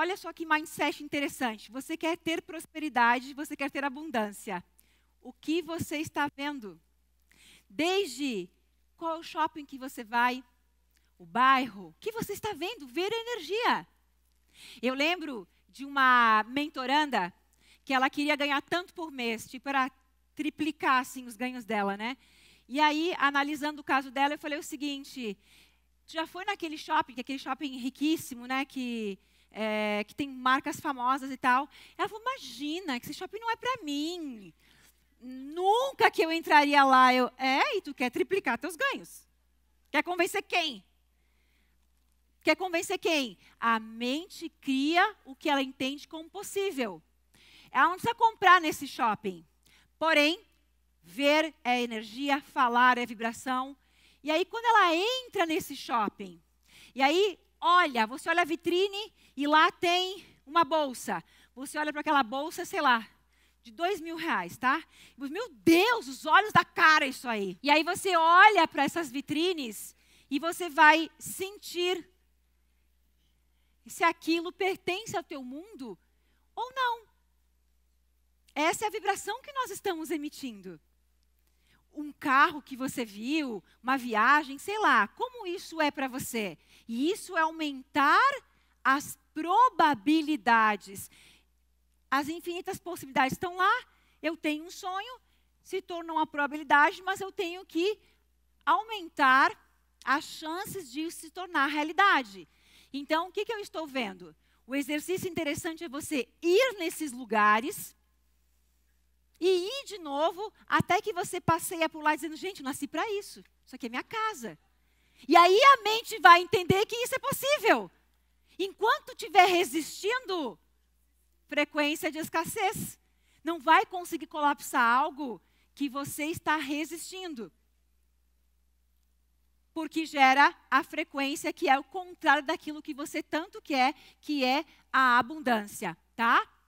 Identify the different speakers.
Speaker 1: olha só que mindset interessante. Você quer ter prosperidade, você quer ter abundância. O que você está vendo? Desde qual shopping que você vai, o bairro, o que você está vendo? Ver energia. Eu lembro de uma mentoranda que ela queria ganhar tanto por mês, tipo, para triplicar assim, os ganhos dela, né? E aí, analisando o caso dela, eu falei o seguinte: já foi naquele shopping, é aquele shopping riquíssimo, né? Que é, que tem marcas famosas e tal. Ela falou, imagina, que esse shopping não é para mim. Nunca que eu entraria lá. Eu, é, e tu quer triplicar teus ganhos. Quer convencer quem? Quer convencer quem? A mente cria o que ela entende como possível. Ela não precisa comprar nesse shopping. Porém, ver é energia, falar é vibração. E aí, quando ela entra nesse shopping, e aí olha, você olha a vitrine e lá tem uma bolsa. Você olha para aquela bolsa, sei lá, de dois mil reais, tá? Meu Deus, os olhos da cara isso aí. E aí você olha para essas vitrines e você vai sentir se aquilo pertence ao teu mundo ou não. Essa é a vibração que nós estamos emitindo um carro que você viu, uma viagem, sei lá, como isso é para você. E isso é aumentar as probabilidades. As infinitas possibilidades estão lá. Eu tenho um sonho, se torna uma probabilidade, mas eu tenho que aumentar as chances de se tornar realidade. Então, o que, que eu estou vendo? O exercício interessante é você ir nesses lugares e ir de novo até que você passeia por lá dizendo: gente, eu nasci para isso, isso aqui é minha casa. E aí a mente vai entender que isso é possível. Enquanto estiver resistindo, frequência de escassez. Não vai conseguir colapsar algo que você está resistindo. Porque gera a frequência que é o contrário daquilo que você tanto quer, que é a abundância, tá?